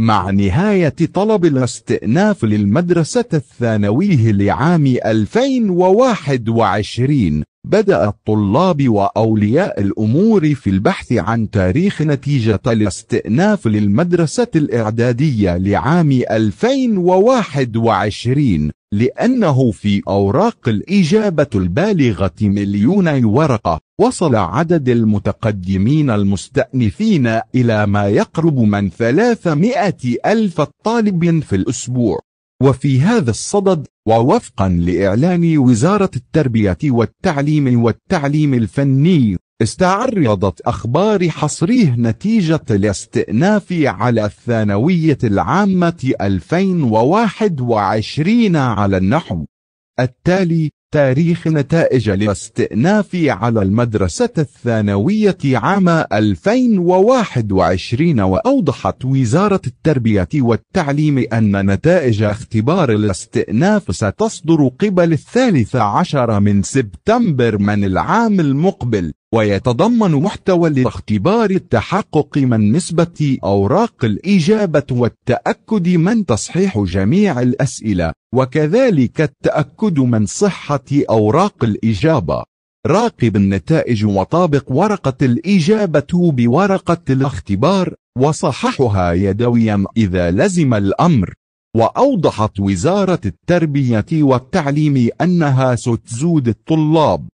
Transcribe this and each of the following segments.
مع نهاية طلب الاستئناف للمدرسة الثانويه لعام 2021 بدأ الطلاب وأولياء الأمور في البحث عن تاريخ نتيجة الاستئناف للمدرسة الإعدادية لعام 2021 لأنه في أوراق الإجابة البالغة مليوني ورقة وصل عدد المتقدمين المستأنفين إلى ما يقرب من 300 ألف طالب في الأسبوع وفي هذا الصدد ووفقا لإعلان وزارة التربية والتعليم والتعليم الفني استعرضت أخبار حصريه نتيجة الاستئناف على الثانوية العامة 2021 على النحو التالي تاريخ نتائج الاستئناف على المدرسة الثانوية عام 2021 وأوضحت وزارة التربية والتعليم أن نتائج اختبار الاستئناف ستصدر قبل الثالث عشر من سبتمبر من العام المقبل ويتضمن محتوى الاختبار التحقق من نسبة أوراق الإجابة والتأكد من تصحيح جميع الأسئلة وكذلك التأكد من صحة أوراق الإجابة راقب النتائج وطابق ورقة الإجابة بورقة الاختبار وصححها يدويا إذا لزم الأمر وأوضحت وزارة التربية والتعليم أنها ستزود الطلاب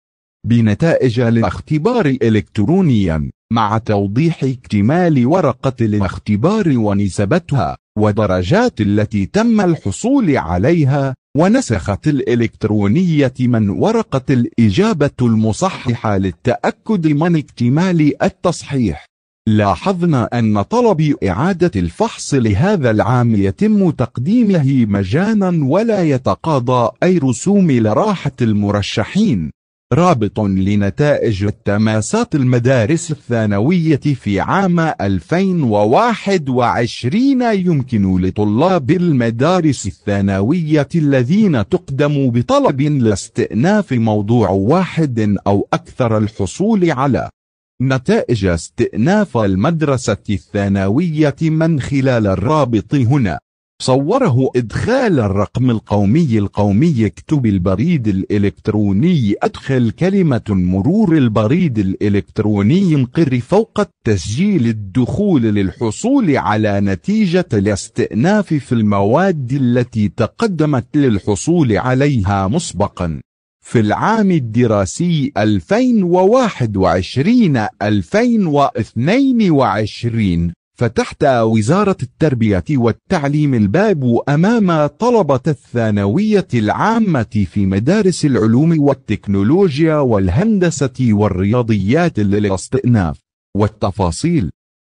بنتائج الاختبار إلكترونيا مع توضيح اكتمال ورقة الاختبار ونسبتها ودرجات التي تم الحصول عليها ونسخة الإلكترونية من ورقة الإجابة المصححة للتأكد من اكتمال التصحيح لاحظنا أن طلب إعادة الفحص لهذا العام يتم تقديمه مجانا ولا يتقاضى أي رسوم لراحة المرشحين رابط لنتائج التماسات المدارس الثانوية في عام 2021 يمكن لطلاب المدارس الثانوية الذين تقدم بطلب لاستئناف موضوع واحد أو أكثر الحصول على نتائج استئناف المدرسة الثانوية من خلال الرابط هنا صوره إدخال الرقم القومي القومي اكتب البريد الإلكتروني أدخل كلمة مرور البريد الإلكتروني انقر فوق التسجيل الدخول للحصول على نتيجة الاستئناف في المواد التي تقدمت للحصول عليها مسبقا في العام الدراسي 2021-2022 فتحت وزارة التربية والتعليم الباب أمام طلبة الثانوية العامة في مدارس العلوم والتكنولوجيا والهندسة والرياضيات للاستئناف والتفاصيل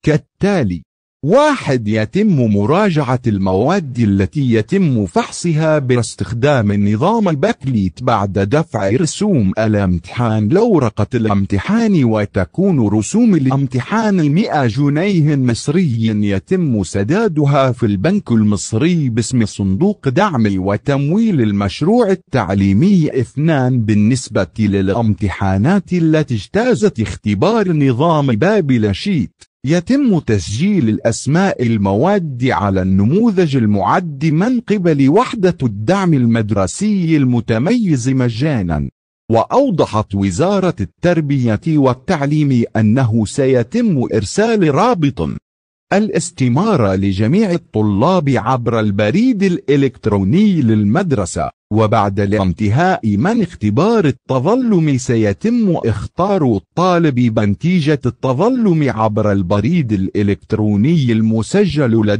كالتالي واحد يتم مراجعة المواد التي يتم فحصها باستخدام النظام بكليت بعد دفع رسوم الامتحان لورقة الامتحان وتكون رسوم الامتحان 100 جنيه مصري يتم سدادها في البنك المصري باسم صندوق دعم وتمويل المشروع التعليمي اثنان بالنسبة للامتحانات التي اجتازت اختبار نظام بابل شيت يتم تسجيل الأسماء المواد على النموذج المعد من قبل وحدة الدعم المدرسي المتميز مجانا وأوضحت وزارة التربية والتعليم أنه سيتم إرسال رابط الاستمارة لجميع الطلاب عبر البريد الإلكتروني للمدرسة وبعد انتهاء من اختبار التظلم سيتم اختار الطالب بنتيجة التظلم عبر البريد الإلكتروني المسجل لدى